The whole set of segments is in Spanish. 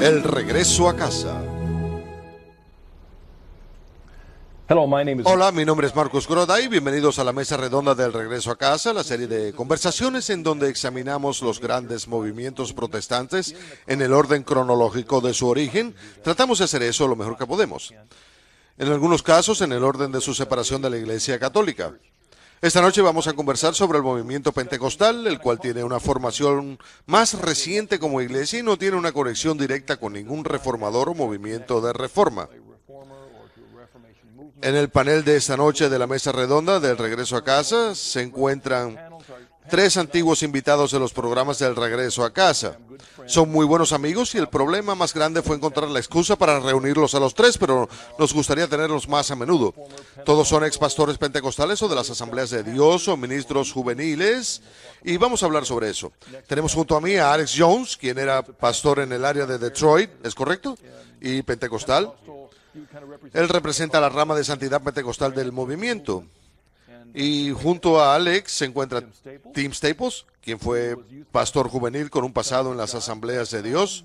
El regreso a casa. Hola, mi nombre es Marcos Groda bienvenidos a la mesa redonda del regreso a casa, la serie de conversaciones en donde examinamos los grandes movimientos protestantes en el orden cronológico de su origen. Tratamos de hacer eso lo mejor que podemos. En algunos casos, en el orden de su separación de la Iglesia Católica. Esta noche vamos a conversar sobre el movimiento pentecostal, el cual tiene una formación más reciente como iglesia y no tiene una conexión directa con ningún reformador o movimiento de reforma. En el panel de esta noche de la mesa redonda del regreso a casa se encuentran tres antiguos invitados de los programas del regreso a casa. Son muy buenos amigos y el problema más grande fue encontrar la excusa para reunirlos a los tres, pero nos gustaría tenerlos más a menudo. Todos son ex pastores pentecostales o de las asambleas de Dios o ministros juveniles y vamos a hablar sobre eso. Tenemos junto a mí a Alex Jones, quien era pastor en el área de Detroit, ¿es correcto? Y pentecostal. Él representa la rama de santidad pentecostal del movimiento. Y junto a Alex se encuentra Tim Staples, quien fue pastor juvenil con un pasado en las asambleas de Dios.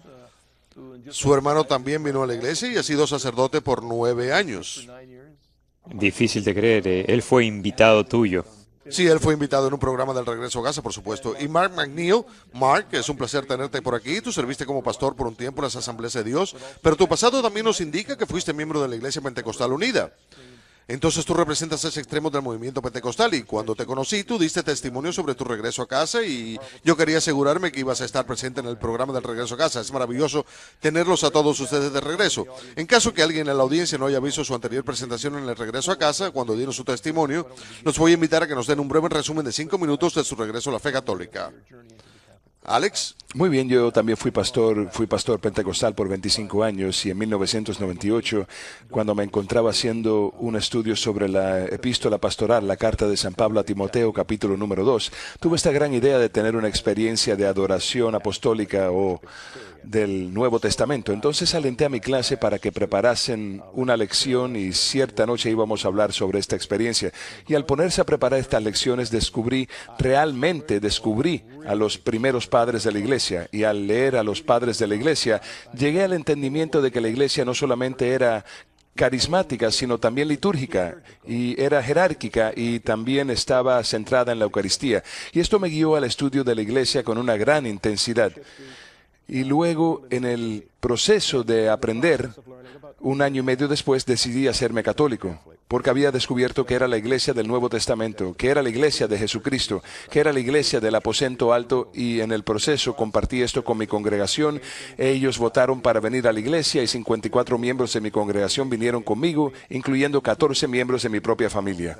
Su hermano también vino a la iglesia y ha sido sacerdote por nueve años. Difícil de creer, eh. él fue invitado tuyo. Sí, él fue invitado en un programa del Regreso a Gaza, por supuesto. Y Mark McNeil, Mark, es un placer tenerte por aquí. Tú serviste como pastor por un tiempo en las asambleas de Dios, pero tu pasado también nos indica que fuiste miembro de la Iglesia Pentecostal Unida. Entonces tú representas ese extremo del movimiento pentecostal y cuando te conocí tú diste testimonio sobre tu regreso a casa y yo quería asegurarme que ibas a estar presente en el programa del regreso a casa. Es maravilloso tenerlos a todos ustedes de regreso. En caso que alguien en la audiencia no haya visto su anterior presentación en el regreso a casa, cuando dieron su testimonio, nos voy a invitar a que nos den un breve resumen de cinco minutos de su regreso a la fe católica. Alex. Muy bien, yo también fui pastor, fui pastor pentecostal por 25 años y en 1998, cuando me encontraba haciendo un estudio sobre la epístola pastoral, la carta de San Pablo a Timoteo, capítulo número 2, tuve esta gran idea de tener una experiencia de adoración apostólica o del Nuevo Testamento. Entonces alenté a mi clase para que preparasen una lección y cierta noche íbamos a hablar sobre esta experiencia. Y al ponerse a preparar estas lecciones descubrí, realmente descubrí a los primeros padres de la iglesia. Y al leer a los padres de la iglesia, llegué al entendimiento de que la iglesia no solamente era carismática, sino también litúrgica, y era jerárquica y también estaba centrada en la Eucaristía. Y esto me guió al estudio de la Iglesia con una gran intensidad y luego en el proceso de aprender, un año y medio después decidí hacerme católico, porque había descubierto que era la iglesia del Nuevo Testamento, que era la iglesia de Jesucristo, que era la iglesia del aposento alto y en el proceso compartí esto con mi congregación. Ellos votaron para venir a la iglesia y 54 miembros de mi congregación vinieron conmigo, incluyendo 14 miembros de mi propia familia.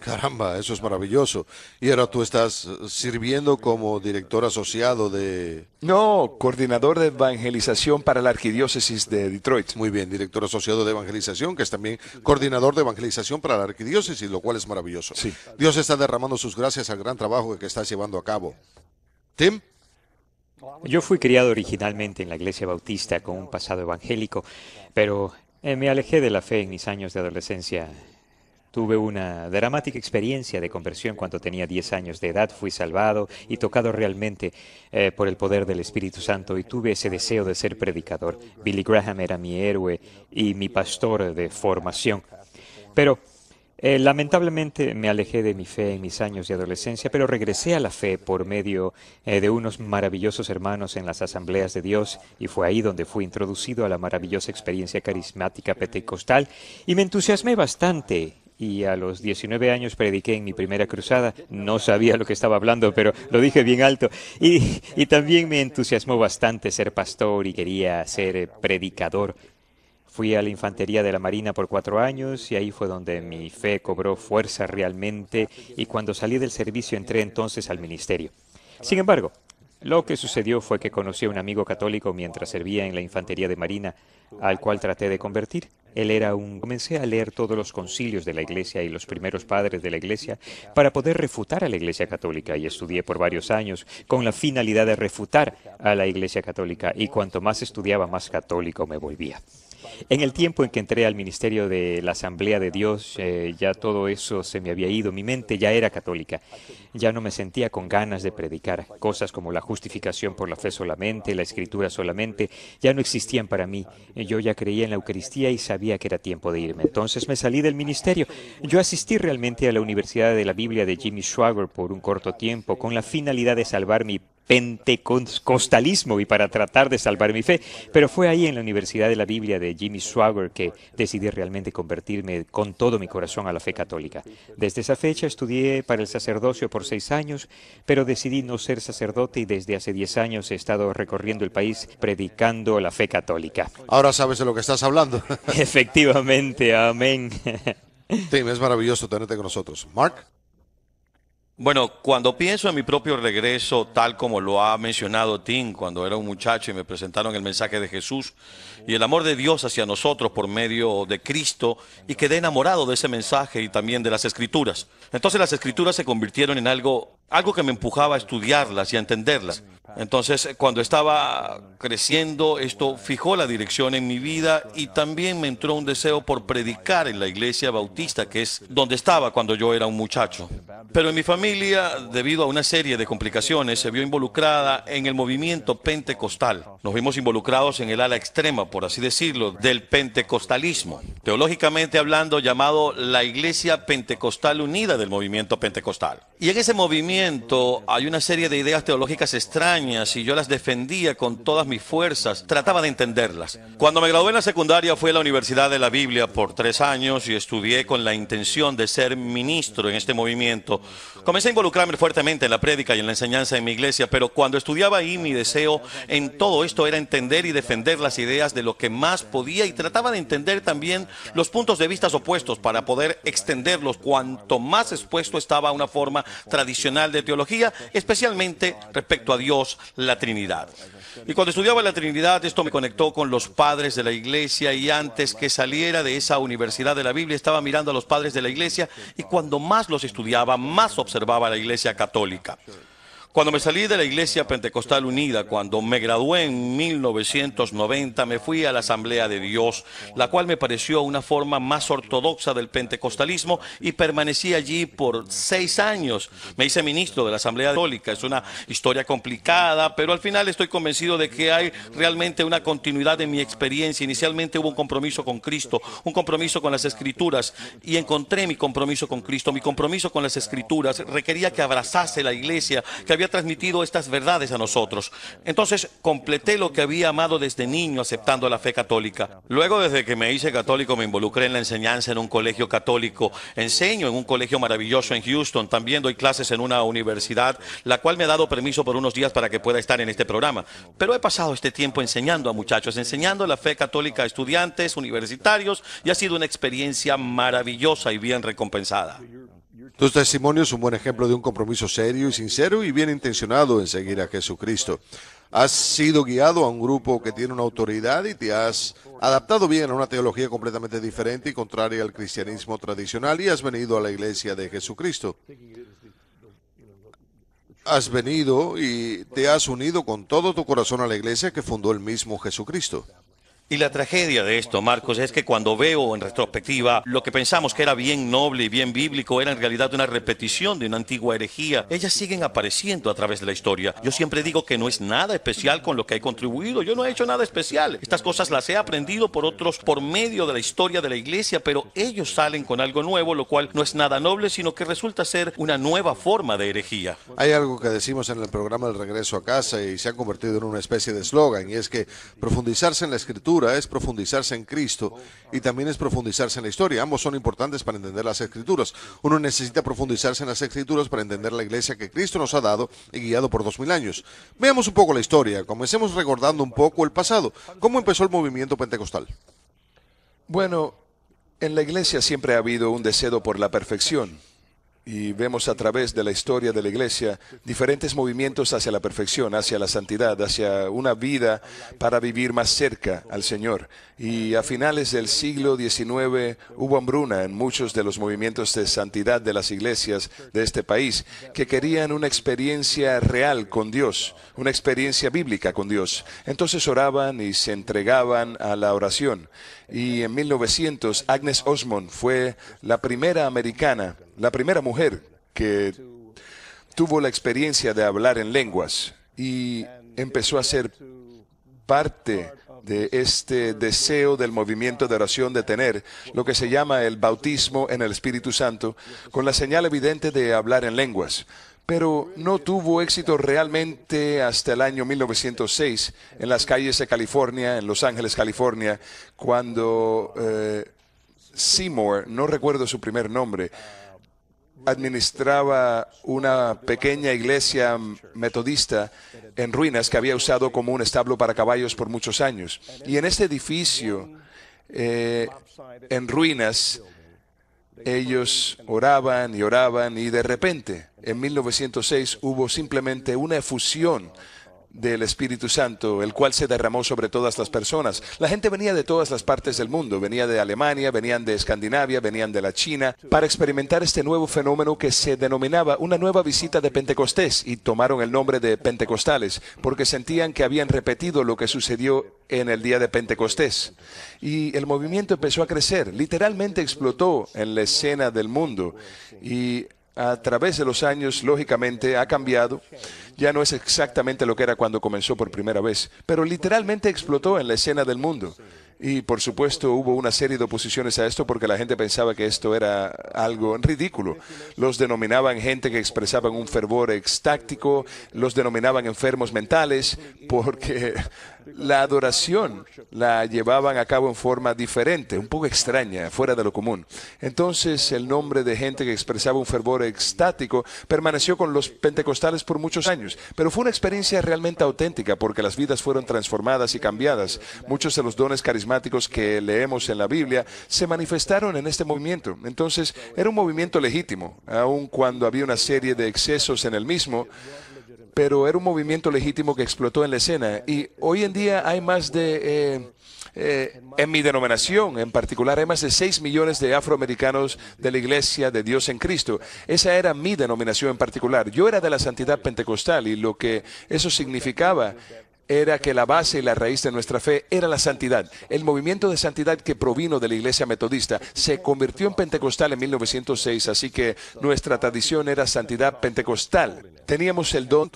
Caramba, eso es maravilloso. Y ahora tú estás sirviendo como director asociado de... No, coordinador de evangelización para la arquidiócesis de Detroit. Muy bien, director asociado de evangelización, que es también coordinador de evangelización para la arquidiócesis, lo cual es maravilloso. Sí. Dios está derramando sus gracias al gran trabajo que estás llevando a cabo. Tim. Yo fui criado originalmente en la iglesia bautista con un pasado evangélico, pero eh, me alejé de la fe en mis años de adolescencia Tuve una dramática experiencia de conversión cuando tenía 10 años de edad. Fui salvado y tocado realmente eh, por el poder del Espíritu Santo y tuve ese deseo de ser predicador. Billy Graham era mi héroe y mi pastor de formación. Pero eh, lamentablemente me alejé de mi fe en mis años de adolescencia, pero regresé a la fe por medio eh, de unos maravillosos hermanos en las asambleas de Dios y fue ahí donde fui introducido a la maravillosa experiencia carismática pentecostal y me entusiasmé bastante y a los 19 años prediqué en mi primera cruzada. No sabía lo que estaba hablando, pero lo dije bien alto. Y, y, también me entusiasmó bastante ser pastor y quería ser eh, predicador. Fui a la infantería de la Marina por cuatro años y ahí fue donde mi fe cobró fuerza realmente y cuando salí del servicio entré entonces al ministerio. Sin embargo, lo que sucedió fue que conocí a un amigo católico mientras servía en la infantería de Marina, al cual traté de convertir. Él era un... Comencé a leer todos los concilios de la Iglesia y los primeros padres de la Iglesia para poder refutar a la Iglesia Católica y estudié por varios años con la finalidad de refutar a la Iglesia Católica y cuanto más estudiaba más católico me volvía. En el tiempo en que entré al ministerio de la Asamblea de Dios, eh, ya todo eso se me había ido. Mi mente ya era católica. Ya no me sentía con ganas de predicar. Cosas como la justificación por la fe solamente, la escritura solamente, ya no existían para mí. Yo ya creía en la Eucaristía y sabía que era tiempo de irme. Entonces me salí del ministerio. Yo asistí realmente a la Universidad de la Biblia de Jimmy Schwager por un corto tiempo con la finalidad de salvar mi pentecostalismo y para tratar de salvar mi fe. Pero fue ahí en la Universidad de la Biblia de Jimmy Swaggart que decidí realmente convertirme con todo mi corazón a la fe católica. Desde esa fecha estudié para el sacerdocio por seis años, pero decidí no ser sacerdote y desde hace diez años he estado recorriendo el país predicando la fe católica. Ahora sabes de lo que estás hablando. Efectivamente, amén. Tim, es maravilloso tenerte con nosotros. Mark. Bueno, cuando pienso en mi propio regreso, tal como lo ha mencionado Tim, cuando era un muchacho y me presentaron el mensaje de Jesús y el amor de Dios hacia nosotros por medio de Cristo, y quedé enamorado de ese mensaje y también de las escrituras. Entonces las escrituras se convirtieron en algo algo que me empujaba a estudiarlas y a entenderlas. Entonces, eh, cuando estaba creciendo, esto fijó la dirección en mi vida y también me entró un deseo por predicar en la iglesia bautista, que es donde estaba cuando yo era un muchacho. Pero en mi familia, debido a una serie de complicaciones, se vio involucrada en el movimiento pentecostal. Nos vimos involucrados en el ala extrema, por así decirlo, del pentecostalismo, teológicamente hablando llamado la Iglesia Pentecostal Unida del Movimiento Pentecostal. Y en ese movimiento, hay una serie de ideas teológicas extrañas y yo las defendía con todas mis fuerzas, trataba de entenderlas. Cuando me gradué en la secundaria fui a la Universidad de la Biblia por tres años y estudié con la intención de ser ministro en este movimiento. Comencé a involucrarme fuertemente en la prédica y en la enseñanza en mi iglesia, pero cuando estudiaba ahí mi deseo en todo esto era entender y defender las ideas de lo que más podía y trataba de entender también los puntos de vista opuestos para poder extenderlos cuanto más expuesto estaba a una forma tradicional de Teología, especialmente respecto a Dios, la Trinidad. Y cuando estudiaba la Trinidad, esto me conectó con los padres de la iglesia y antes que saliera de esa universidad de la Biblia, estaba mirando a los padres de la iglesia y cuando más los estudiaba, más observaba la iglesia católica. Cuando me salí de la Iglesia Pentecostal Unida, cuando me gradué en 1990, me fui a la Asamblea de Dios, la cual me pareció una forma más ortodoxa del pentecostalismo y permanecí allí por seis años. Me hice ministro de la Asamblea Católica. Es una historia complicada, pero al final estoy convencido de que hay realmente una continuidad en mi experiencia. Inicialmente hubo un compromiso con Cristo, un compromiso con las Escrituras y encontré mi compromiso con Cristo. Mi compromiso con las Escrituras requería que abrazase la iglesia, que había transmitido estas verdades a nosotros. Entonces completé lo que había amado desde niño aceptando la fe católica. Luego desde que me hice católico me involucré en la enseñanza en un colegio católico. Enseño en un colegio maravilloso en Houston. También doy clases en una universidad, la cual me ha dado permiso por unos días para que pueda estar en este programa. Pero he pasado este tiempo enseñando a muchachos, enseñando la fe católica a estudiantes, universitarios y ha sido una experiencia maravillosa y bien recompensada. Tus testimonio es un buen ejemplo de un compromiso serio y sincero y bien intencionado en seguir a Jesucristo. Has sido guiado a un grupo que tiene una autoridad y te has adaptado bien a una teología completamente diferente y contraria al cristianismo tradicional y has venido a la iglesia de Jesucristo. Has venido y te has unido con todo tu corazón a la iglesia que fundó el mismo Jesucristo. Y la tragedia de esto, Marcos, es que cuando veo en retrospectiva lo que pensamos que era bien noble y bien bíblico era en realidad una repetición de una antigua herejía, ellas siguen apareciendo a través de la historia. Yo siempre digo que no es nada especial con lo que he contribuido, yo no he hecho nada especial. Estas cosas las he aprendido por otros por medio de la historia de la iglesia, pero ellos salen con algo nuevo, lo cual no es nada noble, sino que resulta ser una nueva forma de herejía. Hay algo que decimos en el programa El regreso a casa y se ha convertido en una especie de eslogan, y es que profundizarse en la escritura es profundizarse en Cristo y también es profundizarse en la historia. Ambos son importantes para entender las escrituras. Uno necesita profundizarse en las escrituras para entender la iglesia que Cristo nos ha dado y guiado por dos mil años. Veamos un poco la historia. Comencemos recordando un poco el pasado. ¿Cómo empezó el movimiento pentecostal? Bueno, en la iglesia siempre ha habido un deseo por la perfección y vemos a través de la historia de la iglesia diferentes movimientos hacia la perfección, hacia la santidad, hacia una vida para vivir más cerca al Señor. Y a finales del siglo XIX hubo hambruna en muchos de los movimientos de santidad de las iglesias de este país que querían una experiencia real con Dios, una experiencia bíblica con Dios. Entonces oraban y se entregaban a la oración y en 1900 Agnes Osmond fue la primera americana, la primera mujer que tuvo la experiencia de hablar en lenguas y empezó a ser parte de este deseo del movimiento de oración de tener lo que se llama el bautismo en el Espíritu Santo, con la señal evidente de hablar en lenguas pero no tuvo éxito realmente hasta el año 1906 en las calles de California, en Los Ángeles, California, cuando eh, Seymour, no recuerdo su primer nombre, administraba una pequeña iglesia metodista en ruinas que había usado como un establo para caballos por muchos años. Y en este edificio eh, en ruinas ellos oraban y oraban y de repente, en 1906, hubo simplemente una efusión del Espíritu Santo, el cual se derramó sobre todas las personas. La gente venía de todas las partes del mundo, venía de Alemania, venían de Escandinavia, venían de la China, para experimentar este nuevo fenómeno que se denominaba una nueva visita de Pentecostés y tomaron el nombre de Pentecostales, porque sentían que habían repetido lo que sucedió en el día de Pentecostés. Y el movimiento empezó a crecer, literalmente explotó en la escena del mundo. Y a través de los años, lógicamente, ha cambiado. Ya no es exactamente lo que era cuando comenzó por primera vez, pero literalmente explotó en la escena del mundo. Y por supuesto hubo una serie de oposiciones a esto porque la gente pensaba que esto era algo ridículo. Los denominaban gente que expresaban un fervor extáctico, los denominaban enfermos mentales porque la adoración la llevaban a cabo en forma diferente, un poco extraña, fuera de lo común. Entonces el nombre de gente que expresaba un fervor extático permaneció con los pentecostales por muchos años, pero fue una experiencia realmente auténtica porque las vidas fueron transformadas y cambiadas. Muchos de los dones carismáticos que leemos en la Biblia se manifestaron en este movimiento. Entonces era un movimiento legítimo, aun cuando había una serie de excesos en el mismo pero era un movimiento legítimo que explotó en la escena. Y hoy en día hay más de... Eh, eh, en mi denominación en particular hay más de 6 millones de afroamericanos de la Iglesia de Dios en Cristo. Esa era mi denominación en particular. Yo era de la santidad pentecostal y lo que eso significaba era que la base y la raíz de nuestra fe era la santidad. El movimiento de santidad que provino de la iglesia metodista se convirtió en pentecostal en 1906, así que nuestra tradición era santidad pentecostal. Teníamos el don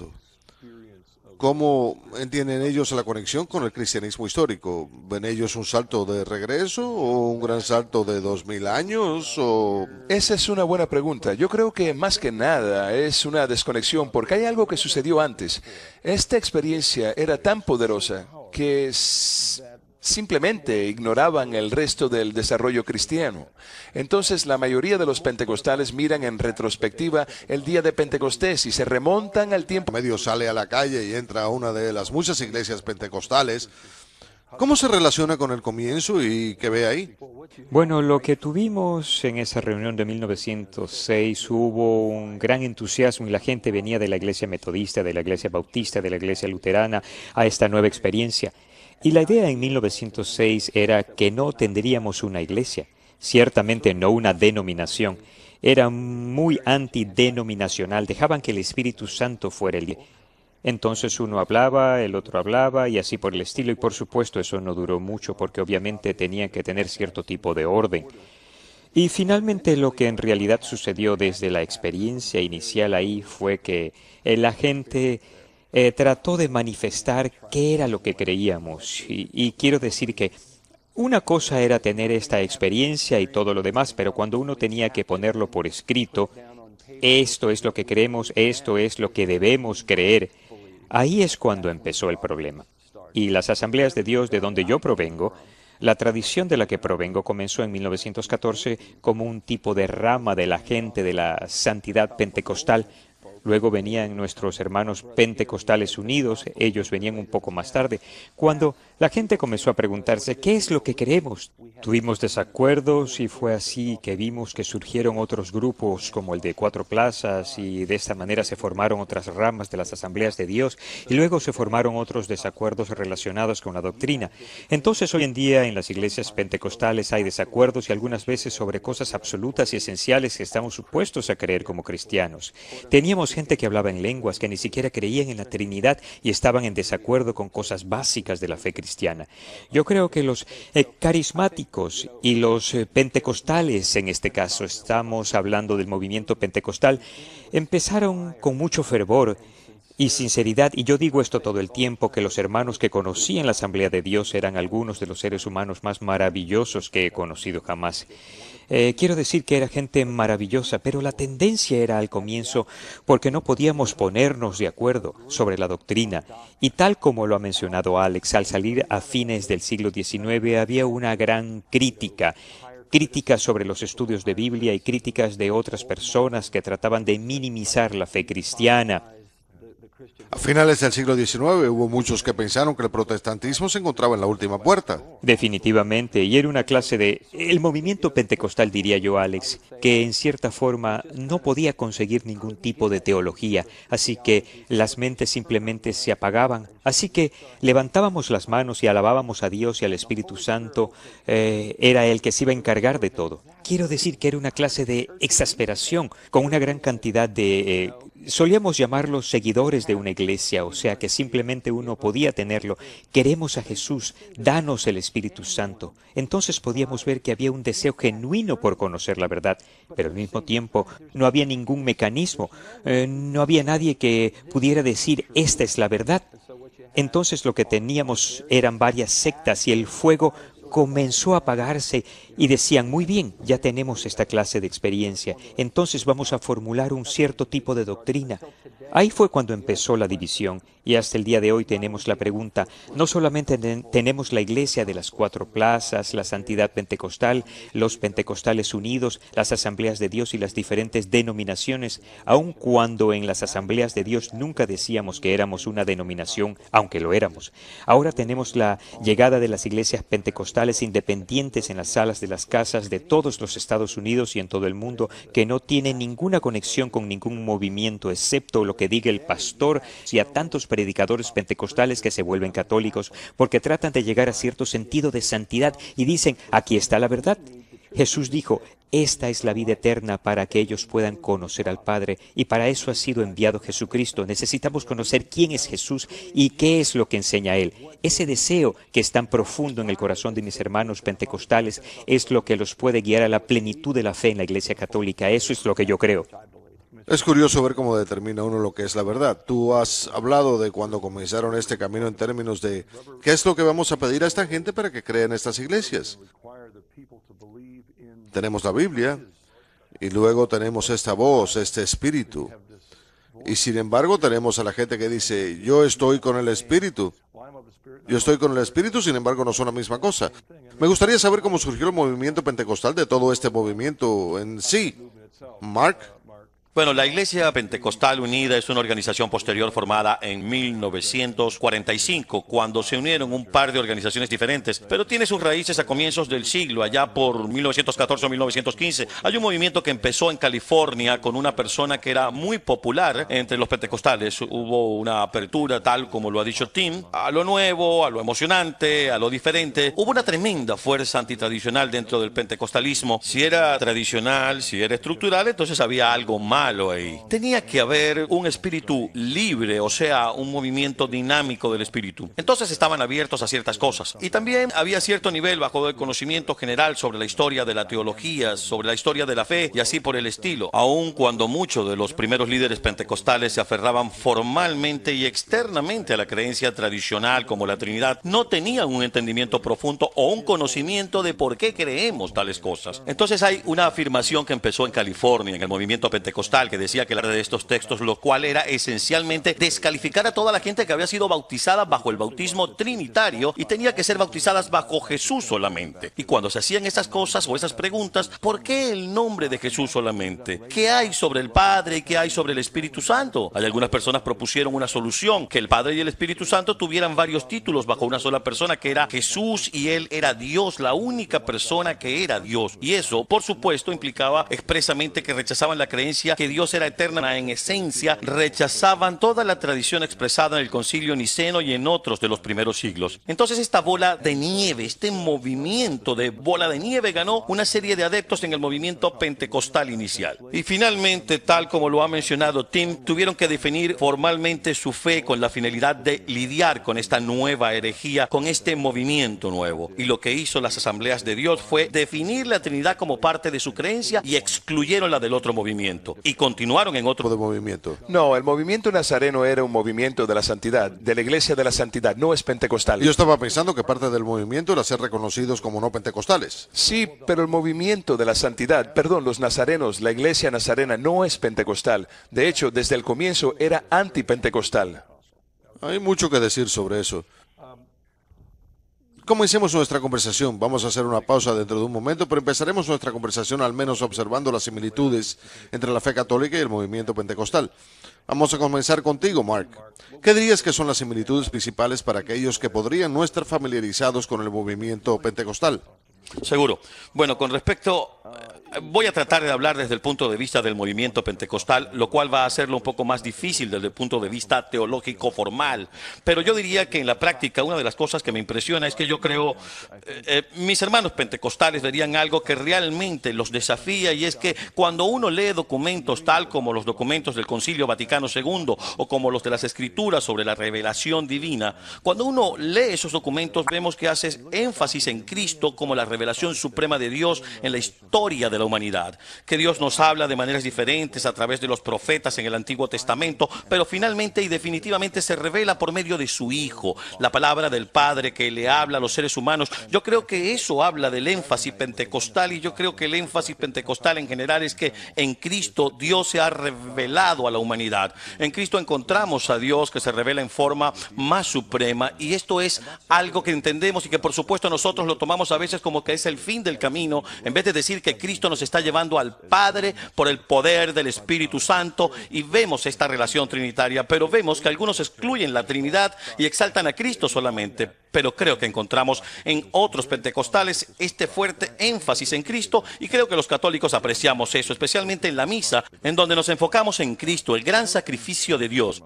¿Cómo entienden ellos la conexión con el cristianismo histórico? ¿Ven ellos un salto de regreso o un gran salto de dos mil años? O... Esa es una buena pregunta. Yo creo que más que nada es una desconexión porque hay algo que sucedió antes. Esta experiencia era tan poderosa que simplemente ignoraban el resto del desarrollo cristiano. Entonces la mayoría de los pentecostales miran en retrospectiva el día de Pentecostés y se remontan al tiempo. Medio sale a la calle y entra a una de las muchas iglesias pentecostales. ¿Cómo se relaciona con el comienzo y qué ve ahí? Bueno, lo que tuvimos en esa reunión de 1906 hubo un gran entusiasmo y la gente venía de la iglesia metodista, de la iglesia bautista, de la iglesia luterana a esta nueva experiencia. Y la idea en 1906 era que no tendríamos una iglesia, ciertamente no una denominación. Era muy antidenominacional, dejaban que el Espíritu Santo fuera el... Entonces uno hablaba, el otro hablaba y así por el estilo y por supuesto eso no duró mucho porque obviamente tenían que tener cierto tipo de orden. Y finalmente lo que en realidad sucedió desde la experiencia inicial ahí fue que la gente eh, trató de manifestar qué era lo que creíamos. Y, y quiero decir que una cosa era tener esta experiencia y todo lo demás, pero cuando uno tenía que ponerlo por escrito, esto es lo que creemos, esto es lo que debemos creer, ahí es cuando empezó el problema. Y las asambleas de Dios de donde yo provengo, la tradición de la que provengo comenzó en 1914 como un tipo de rama de la gente de la santidad pentecostal Luego venían nuestros hermanos pentecostales unidos, ellos venían un poco más tarde, cuando la gente comenzó a preguntarse, ¿qué es lo que queremos? Tuvimos desacuerdos y fue así que vimos que surgieron otros grupos como el de Cuatro Plazas y de esta manera se formaron otras ramas de las asambleas de Dios y luego se formaron otros desacuerdos relacionados con la doctrina. Entonces hoy en día en las iglesias pentecostales hay desacuerdos y algunas veces sobre cosas absolutas y esenciales que estamos supuestos a creer como cristianos. Teníamos gente que hablaba en lenguas, que ni siquiera creían en la Trinidad y estaban en desacuerdo con cosas básicas de la fe cristiana cristiana. Yo creo que los eh, carismáticos y los eh, pentecostales, en este caso estamos hablando del movimiento pentecostal, empezaron con mucho fervor y sinceridad, y yo digo esto todo el tiempo, que los hermanos que conocí en la Asamblea de Dios eran algunos de los seres humanos más maravillosos que he conocido jamás. Eh, quiero decir que era gente maravillosa, pero la tendencia era al comienzo porque no podíamos ponernos de acuerdo sobre la doctrina. Y tal como lo ha mencionado Alex, al salir a fines del siglo XIX había una gran crítica críticas sobre los estudios de Biblia y críticas de otras personas que trataban de minimizar la fe cristiana. A finales del siglo XIX hubo muchos que pensaron que el protestantismo se encontraba en la última puerta. Definitivamente, y era una clase de... El movimiento pentecostal, diría yo, Alex, que en cierta forma no podía conseguir ningún tipo de teología, así que las mentes simplemente se apagaban. Así que levantábamos las manos y alabábamos a Dios y al Espíritu Santo, eh, era el que se iba a encargar de todo. Quiero decir que era una clase de exasperación, con una gran cantidad de eh, Solíamos llamarlos seguidores de una iglesia, o sea que simplemente uno podía tenerlo. Queremos a Jesús, danos el Espíritu Santo. Entonces podíamos ver que había un deseo genuino por conocer la verdad, pero al mismo tiempo no había ningún mecanismo, eh, no había nadie que pudiera decir, esta es la verdad. Entonces lo que teníamos eran varias sectas y el fuego comenzó a apagarse y decían, muy bien, ya tenemos esta clase de experiencia, entonces vamos a formular un cierto tipo de doctrina. Ahí fue cuando empezó la división y hasta el día de hoy tenemos la pregunta, no solamente tenemos la iglesia de las cuatro plazas, la santidad pentecostal, los pentecostales unidos, las asambleas de Dios y las diferentes denominaciones, aun cuando en las asambleas de Dios nunca decíamos que éramos una denominación, aunque lo éramos. Ahora tenemos la llegada de las iglesias pentecostales, independientes en las salas de las casas de todos los Estados Unidos y en todo el mundo que no tienen ninguna conexión con ningún movimiento excepto lo que diga el pastor y a tantos predicadores pentecostales que se vuelven católicos porque tratan de llegar a cierto sentido de santidad y dicen, aquí está la verdad. Jesús dijo, esta es la vida eterna para que ellos puedan conocer al Padre y para eso ha sido enviado Jesucristo. Necesitamos conocer quién es Jesús y qué es lo que enseña Él. Ese deseo que es tan profundo en el corazón de mis hermanos pentecostales es lo que los puede guiar a la plenitud de la fe en la Iglesia Católica. Eso es lo que yo creo. Es curioso ver cómo determina uno lo que es la verdad. Tú has hablado de cuando comenzaron este camino en términos de qué es lo que vamos a pedir a esta gente para que crean estas iglesias tenemos la Biblia y luego tenemos esta voz, este espíritu. Y sin embargo tenemos a la gente que dice, yo estoy con el espíritu. Yo estoy con el espíritu, sin embargo no son la misma cosa. Me gustaría saber cómo surgió el movimiento pentecostal de todo este movimiento en sí. Mark. Bueno, la Iglesia Pentecostal Unida es una organización posterior formada en 1945, cuando se unieron un par de organizaciones diferentes, pero tiene sus raíces a comienzos del siglo, allá por 1914 o 1915. Hay un movimiento que empezó en California con una persona que era muy popular entre los pentecostales. Hubo una apertura, tal como lo ha dicho Tim, a lo nuevo, a lo emocionante, a lo diferente. Hubo una tremenda fuerza antitradicional dentro del pentecostalismo. Si era tradicional, si era estructural, entonces había algo más Tenía que haber un espíritu libre, o sea, un movimiento dinámico del espíritu. Entonces estaban abiertos a ciertas cosas. Y también había cierto nivel bajo el conocimiento general sobre la historia de la teología, sobre la historia de la fe y así por el estilo, aun cuando muchos de los primeros líderes pentecostales se aferraban formalmente y externamente a la creencia tradicional como la Trinidad, no tenían un entendimiento profundo o un conocimiento de por qué creemos tales cosas. Entonces hay una afirmación que empezó en California, en el movimiento pentecostal, que decía que la red de estos textos, lo cual era esencialmente descalificar a toda la gente que había sido bautizada bajo el bautismo trinitario y tenía que ser bautizadas bajo Jesús solamente. Y cuando se hacían esas cosas o esas preguntas, ¿por qué el nombre de Jesús solamente? ¿Qué hay sobre el Padre y qué hay sobre el Espíritu Santo? Hay algunas personas propusieron una solución, que el Padre y el Espíritu Santo tuvieran varios títulos bajo una sola persona, que era Jesús y él era Dios, la única persona que era Dios. Y eso, por supuesto, implicaba expresamente que rechazaban la creencia que Dios era eterna en esencia, rechazaban toda la tradición expresada en el concilio niceno y en otros de los primeros siglos. Entonces esta bola de nieve, este movimiento de bola de nieve ganó una serie de adeptos en el movimiento pentecostal inicial. Y finalmente, tal como lo ha mencionado Tim, tuvieron que definir formalmente su fe con la finalidad de lidiar con esta nueva herejía, con este movimiento nuevo. Y lo que hizo las asambleas de Dios fue definir la Trinidad como parte de su creencia y excluyeron la del otro movimiento continuaron en otro movimiento. No, el movimiento nazareno era un movimiento de la santidad, de la iglesia de la santidad, no es pentecostal. Yo estaba pensando que parte del movimiento era ser reconocidos como no pentecostales. Sí, pero el movimiento de la santidad, perdón, los nazarenos, la iglesia nazarena no es pentecostal. De hecho, desde el comienzo era antipentecostal. Hay mucho que decir sobre eso. Comencemos nuestra conversación. Vamos a hacer una pausa dentro de un momento, pero empezaremos nuestra conversación al menos observando las similitudes entre la fe católica y el movimiento pentecostal. Vamos a comenzar contigo, Mark. ¿Qué dirías que son las similitudes principales para aquellos que podrían no estar familiarizados con el movimiento pentecostal? Seguro. Bueno, con respecto voy a tratar de hablar desde el punto de vista del movimiento pentecostal, lo cual va a hacerlo un poco más difícil desde el punto de vista teológico formal. Pero yo diría que en la práctica una de las cosas que me impresiona es que yo creo, eh, eh, mis hermanos pentecostales verían algo que realmente los desafía y es que cuando uno lee documentos tal como los documentos del Concilio Vaticano II o como los de las Escrituras sobre la revelación divina, cuando uno lee esos documentos vemos que hace énfasis en Cristo como la revelación suprema de Dios en la historia de la humanidad, que Dios nos habla de maneras diferentes a través de los profetas en el Antiguo Testamento, pero finalmente y definitivamente se revela por medio de su Hijo, la palabra del Padre que le habla a los seres humanos. Yo creo que eso habla del énfasis pentecostal y yo creo que el énfasis pentecostal en general es que en Cristo Dios se ha revelado a la humanidad. En Cristo encontramos a Dios que se revela en forma más suprema y esto es algo que entendemos y que por supuesto nosotros lo tomamos a veces como que es el fin del camino, en vez de decir que Cristo nos nos está llevando al Padre por el poder del Espíritu Santo y vemos esta relación trinitaria, pero vemos que algunos excluyen la Trinidad y exaltan a Cristo solamente. Pero creo que encontramos en otros pentecostales este fuerte énfasis en Cristo y creo que los católicos apreciamos eso, especialmente en la misa, en donde nos enfocamos en Cristo, el gran sacrificio de Dios.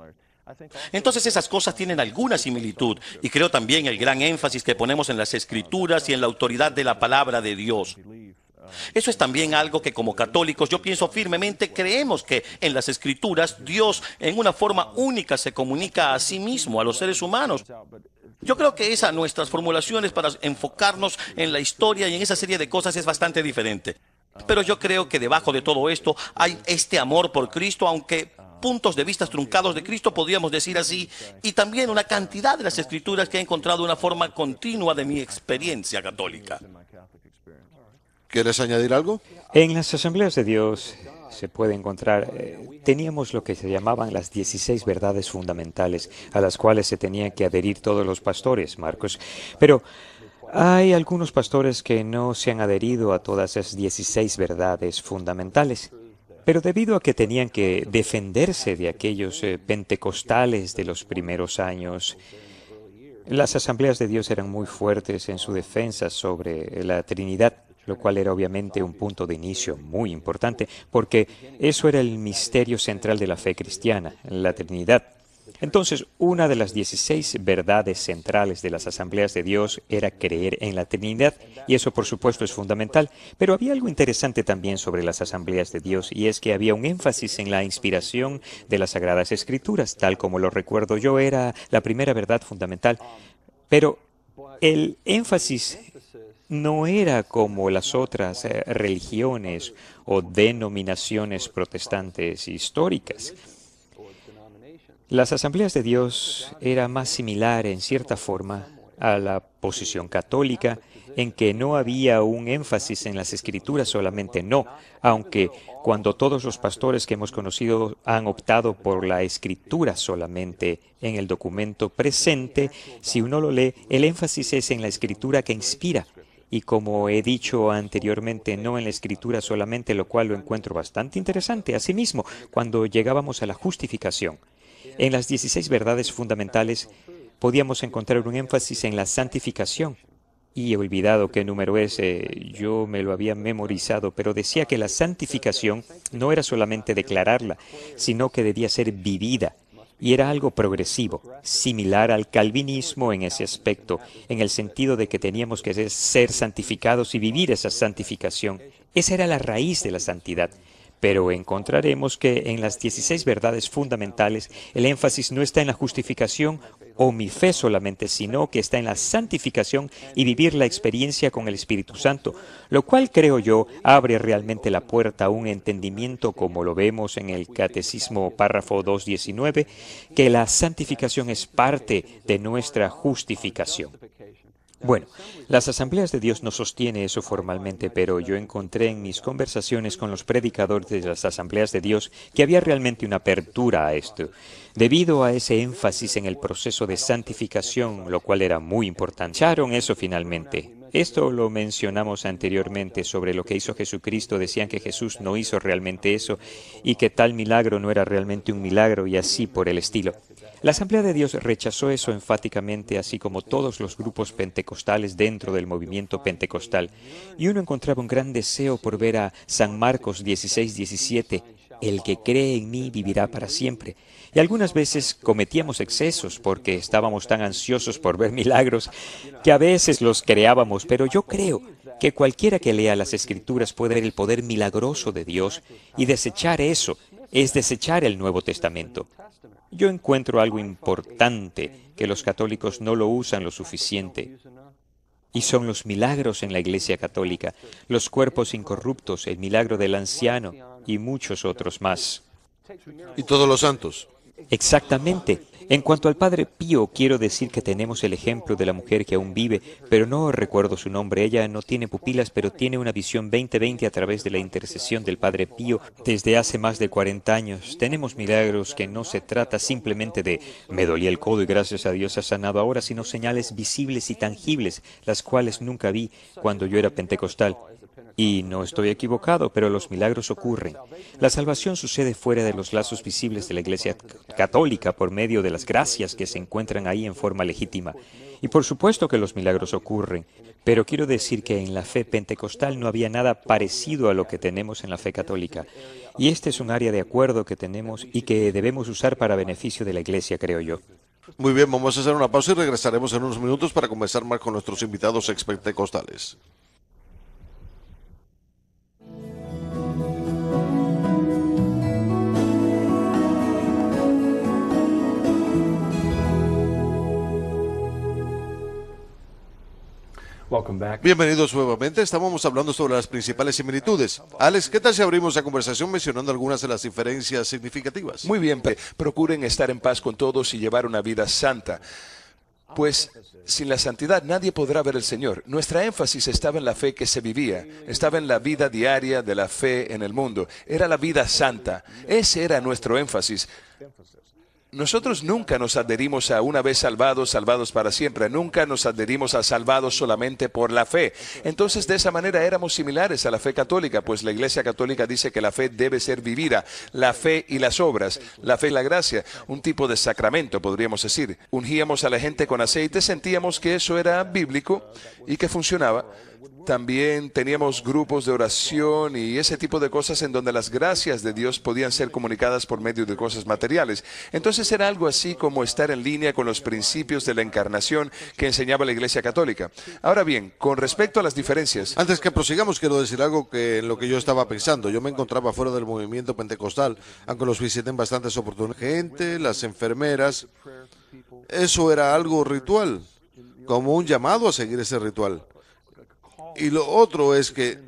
Entonces esas cosas tienen alguna similitud y creo también el gran énfasis que ponemos en las escrituras y en la autoridad de la palabra de Dios. Eso es también algo que como católicos yo pienso firmemente creemos que en las escrituras Dios en una forma única se comunica a sí mismo, a los seres humanos. Yo creo que esa nuestras formulaciones para enfocarnos en la historia y en esa serie de cosas es bastante diferente. Pero yo creo que debajo de todo esto hay este amor por Cristo, aunque puntos de vista truncados de Cristo, podríamos decir así, y también una cantidad de las escrituras que he encontrado una forma continua de mi experiencia católica. ¿Quieres añadir algo? En las asambleas de Dios se puede encontrar, eh, teníamos lo que se llamaban las 16 verdades fundamentales a las cuales se tenían que adherir todos los pastores, Marcos. Pero hay algunos pastores que no se han adherido a todas esas 16 verdades fundamentales. Pero debido a que tenían que defenderse de aquellos eh, pentecostales de los primeros años, las asambleas de Dios eran muy fuertes en su defensa sobre la Trinidad lo cual era obviamente un punto de inicio muy importante, porque eso era el misterio central de la fe cristiana, la Trinidad. Entonces, una de las 16 verdades centrales de las asambleas de Dios era creer en la Trinidad, y eso por supuesto es fundamental, pero había algo interesante también sobre las asambleas de Dios, y es que había un énfasis en la inspiración de las Sagradas Escrituras, tal como lo recuerdo yo, era la primera verdad fundamental, pero el énfasis no era como las otras eh, religiones o denominaciones protestantes históricas. Las asambleas de Dios era más similar en cierta forma a la posición católica en que no había un énfasis en las escrituras solamente, no, aunque cuando todos los pastores que hemos conocido han optado por la escritura solamente en el documento presente, si uno lo lee, el énfasis es en la escritura que inspira y como he dicho anteriormente, no en la escritura solamente, lo cual lo encuentro bastante interesante. Asimismo, cuando llegábamos a la justificación, en las 16 verdades fundamentales podíamos encontrar un énfasis en la santificación. Y he olvidado qué número es, eh, yo me lo había memorizado, pero decía que la santificación no era solamente declararla, sino que debía ser vivida y era algo progresivo, similar al calvinismo en ese aspecto, en el sentido de que teníamos que ser santificados y vivir esa santificación. Esa era la raíz de la santidad pero encontraremos que en las 16 verdades fundamentales el énfasis no está en la justificación o mi fe solamente, sino que está en la santificación y vivir la experiencia con el Espíritu Santo, lo cual creo yo abre realmente la puerta a un entendimiento como lo vemos en el Catecismo párrafo 219, que la santificación es parte de nuestra justificación. Bueno, las asambleas de Dios no sostiene eso formalmente, pero yo encontré en mis conversaciones con los predicadores de las asambleas de Dios que había realmente una apertura a esto, debido a ese énfasis en el proceso de santificación, lo cual era muy importante. Echaron eso finalmente. Esto lo mencionamos anteriormente sobre lo que hizo Jesucristo. Decían que Jesús no hizo realmente eso y que tal milagro no era realmente un milagro y así por el estilo. La Asamblea de Dios rechazó eso enfáticamente, así como todos los grupos pentecostales dentro del movimiento pentecostal, y uno encontraba un gran deseo por ver a San Marcos 16, 17, el que cree en mí vivirá para siempre. Y algunas veces cometíamos excesos porque estábamos tan ansiosos por ver milagros que a veces los creábamos, pero yo creo que cualquiera que lea las Escrituras puede ver el poder milagroso de Dios y desechar eso es desechar el Nuevo Testamento. Yo encuentro algo importante que los católicos no lo usan lo suficiente. Y son los milagros en la Iglesia Católica, los cuerpos incorruptos, el milagro del anciano y muchos otros más. Y todos los santos. Exactamente. En cuanto al padre Pío, quiero decir que tenemos el ejemplo de la mujer que aún vive, pero no recuerdo su nombre. Ella no tiene pupilas, pero tiene una visión 2020 a través de la intercesión del padre Pío desde hace más de 40 años. Tenemos milagros que no se trata simplemente de me dolía el codo y gracias a Dios ha sanado ahora, sino señales visibles y tangibles, las cuales nunca vi cuando yo era pentecostal. Y no estoy equivocado, pero los milagros ocurren. La salvación sucede fuera de los lazos visibles de la Iglesia católica por medio de las gracias que se encuentran ahí en forma legítima. Y por supuesto que los milagros ocurren, pero quiero decir que en la fe pentecostal no había nada parecido a lo que tenemos en la fe católica. Y este es un área de acuerdo que tenemos y que debemos usar para beneficio de la Iglesia, creo yo. Muy bien, vamos a hacer una pausa y regresaremos en unos minutos para conversar más con nuestros invitados ex pentecostales. Bienvenidos nuevamente. Estábamos hablando sobre las principales similitudes. Alex, ¿qué tal si abrimos la conversación mencionando algunas de las diferencias significativas? Muy bien, procuren estar en paz con todos y llevar una vida santa. Pues sin la santidad nadie podrá ver al Señor. Nuestra énfasis estaba en la fe que se vivía, estaba en la vida diaria de la fe en el mundo. Era la vida santa. Ese era nuestro énfasis. Nosotros nunca nos adherimos a una vez salvados, salvados para siempre. Nunca nos adherimos a salvados solamente por la fe. Entonces, de esa manera éramos similares a la fe católica, pues la Iglesia católica dice que la fe debe ser vivida. La fe y las obras, la fe y la gracia, un tipo de sacramento, podríamos decir. Ungíamos a la gente con aceite, sentíamos que eso era bíblico y que funcionaba. También teníamos grupos de oración y ese tipo de cosas en donde las gracias de Dios podían ser comunicadas por medio de cosas materiales. Entonces era algo así como estar en línea con los principios de la encarnación que enseñaba la Iglesia Católica. Ahora bien, con respecto a las diferencias. Antes que prosigamos, quiero decir algo que en lo que yo estaba pensando. Yo me encontraba fuera del movimiento pentecostal, aunque los visiten bastantes oportunidades. Gente, las enfermeras. Eso era algo ritual, como un llamado a seguir ese ritual. Y lo otro es que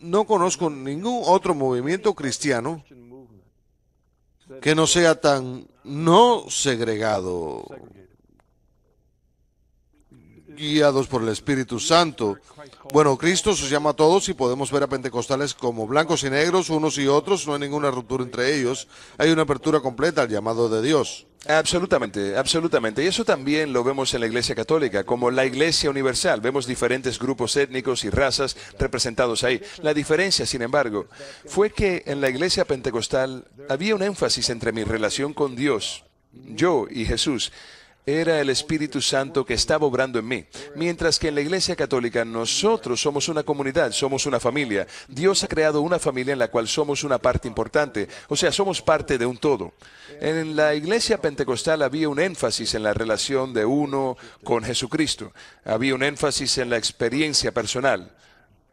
no conozco ningún otro movimiento cristiano que no sea tan no segregado guiados por el Espíritu Santo. Bueno, Cristo se llama a todos y podemos ver a pentecostales como blancos y negros, unos y otros, no hay ninguna ruptura entre ellos, hay una apertura completa al llamado de Dios. Absolutamente, absolutamente. Y eso también lo vemos en la Iglesia Católica, como la Iglesia Universal. Vemos diferentes grupos étnicos y razas representados ahí. La diferencia, sin embargo, fue que en la Iglesia Pentecostal había un énfasis entre mi relación con Dios, yo y Jesús, era el Espíritu Santo que estaba obrando en mí. Mientras que en la Iglesia Católica nosotros somos una comunidad, somos una familia. Dios ha creado una familia en la cual somos una parte importante, o sea, somos parte de un todo. En la Iglesia Pentecostal había un énfasis en la relación de uno con Jesucristo, había un énfasis en la experiencia personal.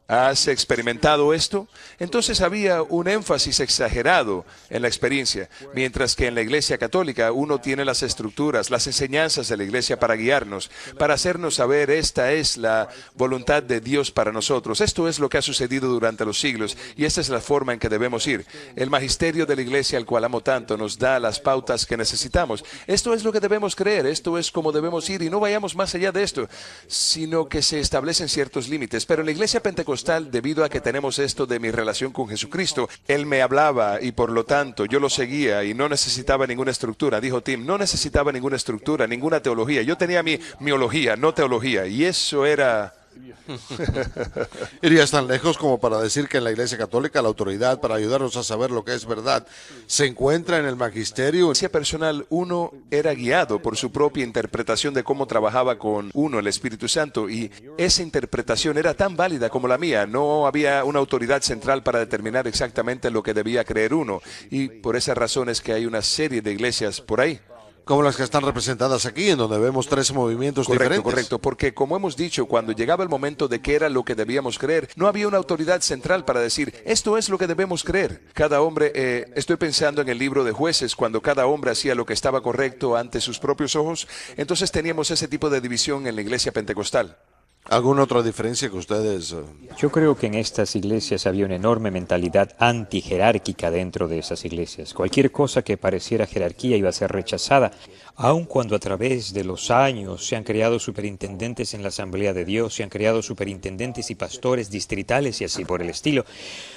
¿Has experimentado esto? Entonces había un énfasis exagerado en la experiencia, mientras que en la Iglesia Católica uno tiene las estructuras, las enseñanzas de la Iglesia para guiarnos, para hacernos saber esta es la voluntad de Dios para nosotros. Esto es lo que ha sucedido durante los siglos y esta es la forma en que debemos ir. El magisterio de la Iglesia, al cual amo tanto, nos da las pautas que necesitamos. Esto es lo que debemos creer, esto es como debemos ir y no vayamos más allá de esto, sino que se establecen ciertos límites. Pero en la Iglesia Pentecostal, debido a que tenemos esto de mi relación con Jesucristo. Él me hablaba y por lo tanto yo lo seguía y no necesitaba ninguna estructura. Dijo Tim, no necesitaba ninguna estructura, ninguna teología. Yo tenía mi miología, no teología. Y eso era Irías tan lejos como para decir que en la Iglesia Católica la autoridad para ayudarnos a saber lo que es verdad se encuentra en el magisterio. personal, uno era guiado por su propia interpretación de cómo trabajaba con uno el Espíritu Santo y esa interpretación era tan válida como la mía. No había una autoridad central para determinar exactamente lo que debía creer uno y por esa razón es que hay una serie de iglesias por ahí como las que están representadas aquí, en donde vemos tres movimientos diferentes. Correcto, porque como hemos dicho, cuando llegaba el momento de que era lo que debíamos creer, no había una autoridad central para decir, esto es lo que debemos creer. Cada hombre, eh, estoy pensando en el libro de jueces, cuando cada hombre hacía lo que estaba correcto ante sus propios ojos, entonces teníamos ese tipo de división en la iglesia pentecostal. ¿Alguna otra diferencia que ustedes...? Eh? Yo creo que en estas iglesias había una enorme mentalidad antijerárquica dentro de esas iglesias. Cualquier cosa que pareciera jerarquía iba a ser rechazada, aun cuando a través de los años se han creado superintendentes en la Asamblea de Dios, se han creado superintendentes y pastores distritales y así por el estilo.